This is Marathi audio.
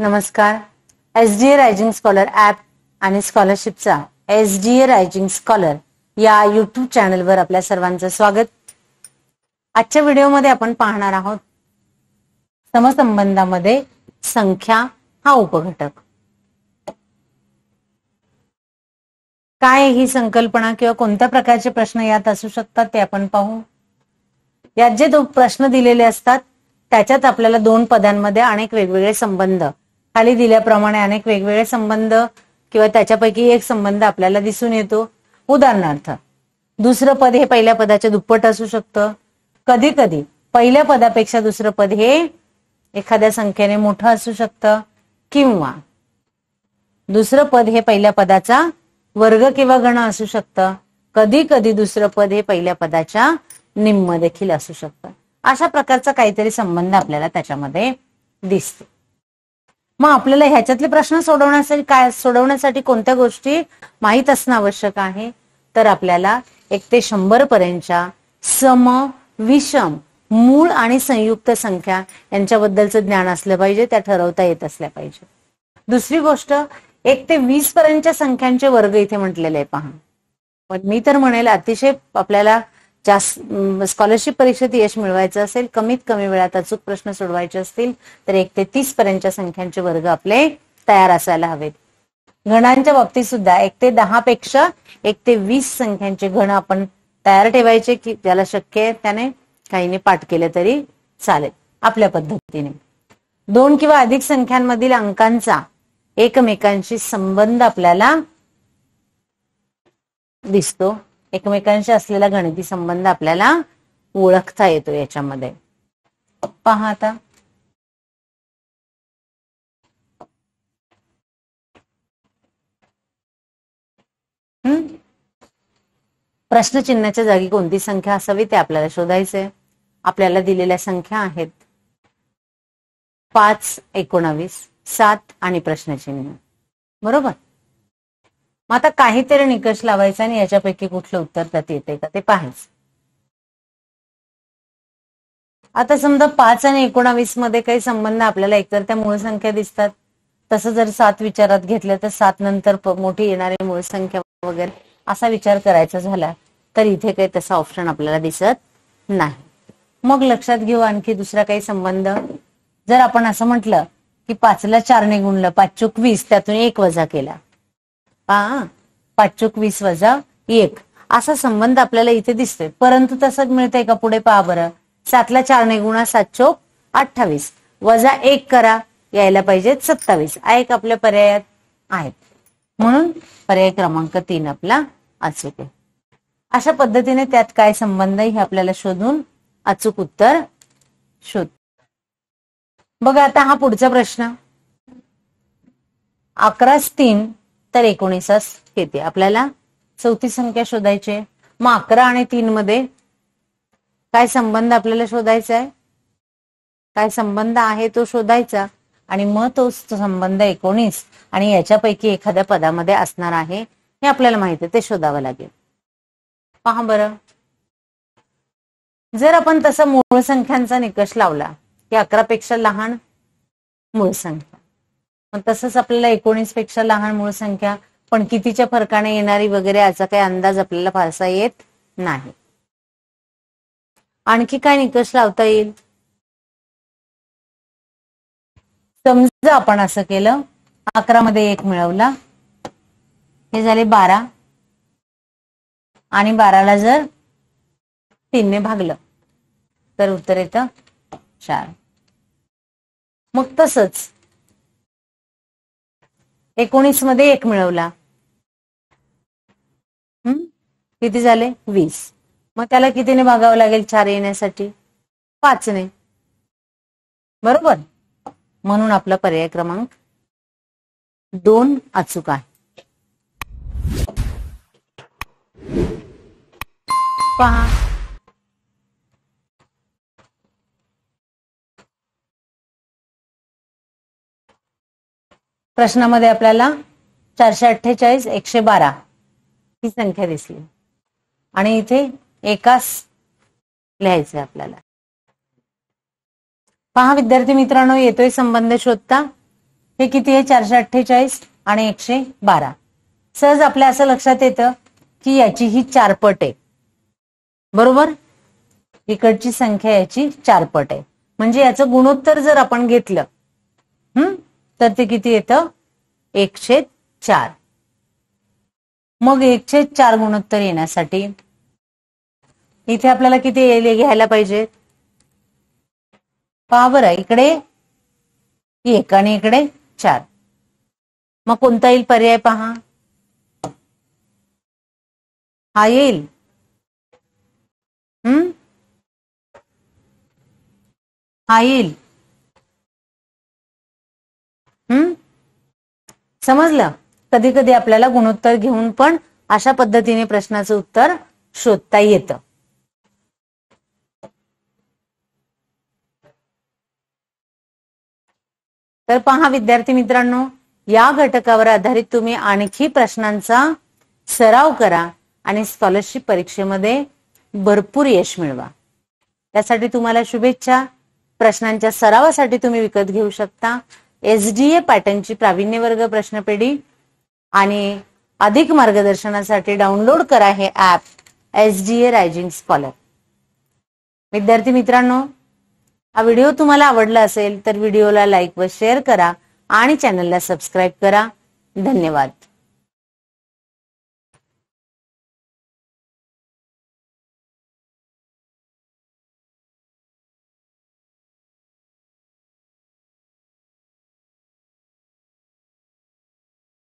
नमस्कार S D A scholar app आणि स्कॉलरशिपचा एस डी ए स्कॉलर या युट्यूब चॅनलवर आपल्या सर्वांचं स्वागत आजच्या व्हिडिओमध्ये आपण पाहणार आहोत समसंबंधामध्ये संख्या हा उपघटक काय ही संकल्पना किंवा कोणत्या प्रकारचे प्रश्न यात असू शकतात ते आपण पाहू यात जे प्रश्न दिलेले असतात त्याच्यात आपल्याला दोन पदांमध्ये अनेक वेगवेगळे संबंध खाली दिल्याप्रमाणे अनेक वेगवेगळे संबंध किंवा त्याच्यापैकी एक संबंध आपल्याला दिसून येतो उदाहरणार्थ दुसरं पद हे पहिल्या पदाच्या दुप्पट असू शकतं कधी कधी पहिल्या पदापेक्षा दुसरं पद हे एखाद्या संख्येने मोठं असू शकतं किंवा दुसरं पद हे पहिल्या पदाचा वर्ग किंवा गण असू शकतं कधी कधी दुसरं पद हे पहिल्या पदाच्या निम्म देखील असू शकतं अशा प्रकारचा काहीतरी संबंध आपल्याला त्याच्यामध्ये दिसतो मग आपल्याला ह्याच्यातले प्रश्न सोडवण्यासाठी काय सोडवण्यासाठी कोणत्या गोष्टी माहीत असणं आवश्यक आहे तर आपल्याला एक ते शंभर पर्यंतच्या सम विषम मूळ आणि संयुक्त संख्या यांच्याबद्दलचं ज्ञान असलं पाहिजे त्या ठरवता येत असल्या पाहिजे दुसरी गोष्ट एक ते वीस पर्यंतच्या संख्यांचे वर्ग इथे म्हटलेले आहे पहा पण मी तर म्हणेल अतिशय आपल्याला स्कॉलरशिप परीक्षेत यश मिळवायचं असेल कमीत कमी वेळात अचूक प्रश्न सोडवायचे असतील तर एक ते तीस पर्यंतच्या संख्यांचे वर्ग आपले तयार असायला हवेत गणांच्या बाबतीत सुद्धा एक ते दहा पेक्षा एक ते वीस संख्यांचे गण आपण तयार ठेवायचे की ज्याला शक्य आहे त्याने काहीने पाठ केले तरी चालेल आपल्या पद्धतीने दोन किंवा अधिक संख्यांमधील अंकांचा एकमेकांशी संबंध आपल्याला दिसतो एकमेकांशी असलेला गणिती संबंध आपल्याला ओळखता येतो याच्यामध्ये पहा आता प्रश्नचिन्हाच्या जागी कोणती संख्या असावी ते आपल्याला शोधायचे आपल्याला दिलेल्या संख्या आहेत पाच एकोणावीस सात आणि प्रश्नचिन्ह बरोबर मग आता काहीतरी निकष लावायचा आणि याच्यापैकी कुठलं उत्तर त्यात येते का ते पाहायचं आता समजा पाच आणि एकोणावीस मध्ये काही संबंध आपल्याला एकतर त्या मूळ संख्या दिसतात तसं जर सात विचारात घेतलं तर सात नंतर मोठी येणारी मूळ संख्या वगैरे असा विचार करायचा झाला तर इथे काही तसा ऑप्शन आपल्याला दिसत नाही मग लक्षात घेऊ आणखी दुसरा काही संबंध जर आपण असं म्हटलं की पाचला चारने गुणलं पाच चोक वीस त्यातून एक वजा केला पहा पाच वीस वजा एक असा संबंध आपल्याला इथे दिसतोय परंतु तसंच मिळतंय का पुढे पहा बरं सातला चार ने गुणा सात चोक अठ्ठावीस वजा एक करा यायला पाहिजे सत्तावीस एक आपल्या पर्यायात आहेत म्हणून पर्याय क्रमांक तीन आपला अचूक आहे अशा पद्धतीने त्यात काय संबंध हे आपल्याला शोधून अचूक उत्तर शोध बघा आता हा पुढचा प्रश्न अकराच तीन तर एकोणीसास येते आपल्याला चौथी संख्या शोधायची आहे मग अकरा आणि तीन मध्ये काय संबंध आपल्याला शोधायचा आहे काय संबंध आहे तो शोधायचा आणि मग तो संबंध एकोणीस आणि याच्यापैकी एखाद्या पदामध्ये असणार आहे हे आपल्याला माहित आहे ते शोधावं लागेल पहा बरं जर आपण तसा मूळ संख्यांचा निकष लावला की अकरापेक्षा लहान मूळ संख्या मग तसंच आपल्याला एकोणीस पेक्षा लहान मूळ संख्या पण कितीच्या फरकाने येणारी वगैरे याचा काही अंदाज आपल्याला फारसा येत नाही आणखी काय निकष लावता येईल समजा आपण असं केलं अकरा मध्ये एक मिळवला हे झाले बारा आणि बाराला जर तीनने भागलं तर उत्तर येतं चार मग तसंच एकोणीस मध्ये एक मिळवला किती झाले वीस मग त्याला कितीने भागावं लागेल चार येण्यासाठी पाचने बरोबर म्हणून आपला पर्याय क्रमांक दोन अचूक आहे पहा प्रश्नामध्ये आपल्याला चारशे अठ्ठेचाळीस एकशे बारा ही संख्या दिसली आणि इथे एकास लिहायचंय आपल्याला पहा विद्यार्थी मित्रांनो येतोय संबंध शोधता हे किती आहे चारशे अठ्ठेचाळीस आणि एकशे बारा सहज आपल्या असं लक्षात येतं की याची ही चारपट आहे बरोबर इकडची संख्या याची चारपट आहे म्हणजे याचं गुणोत्तर जर आपण घेतलं हम्म तर ते किती येतं एकशे चार मग एकशे चार गुणोत्तर येण्यासाठी इथे आपल्याला किती घ्यायला पाहिजेत पावर आहे इकडे एक आणि इकडे चार मग कोणता येईल पर्याय पहा हा येईल हम्म हा येईल समजलं कधी कधी आपल्याला गुणोत्तर घेऊन पण अशा पद्धतीने प्रश्नाचं उत्तर शोधता येतं तर पहा विद्यार्थी मित्रांनो या घटकावर आधारित तुम्ही आणखी प्रश्नांचा सराव करा आणि स्कॉलरशिप परीक्षेमध्ये भरपूर यश मिळवा त्यासाठी तुम्हाला शुभेच्छा प्रश्नांच्या सरावासाठी तुम्ही विकत घेऊ शकता ए पॅटर्नची प्रावीण्य वर्ग प्रश्नपेढी आणि अधिक मार्गदर्शनासाठी डाउनलोड करा हे डी ए रायजिंग स्कॉलर विद्यार्थी मित्रांनो हा व्हिडिओ तुम्हाला आवडला असेल तर व्हिडिओला लाईक व शेअर करा आणि चॅनलला सबस्क्राईब करा धन्यवाद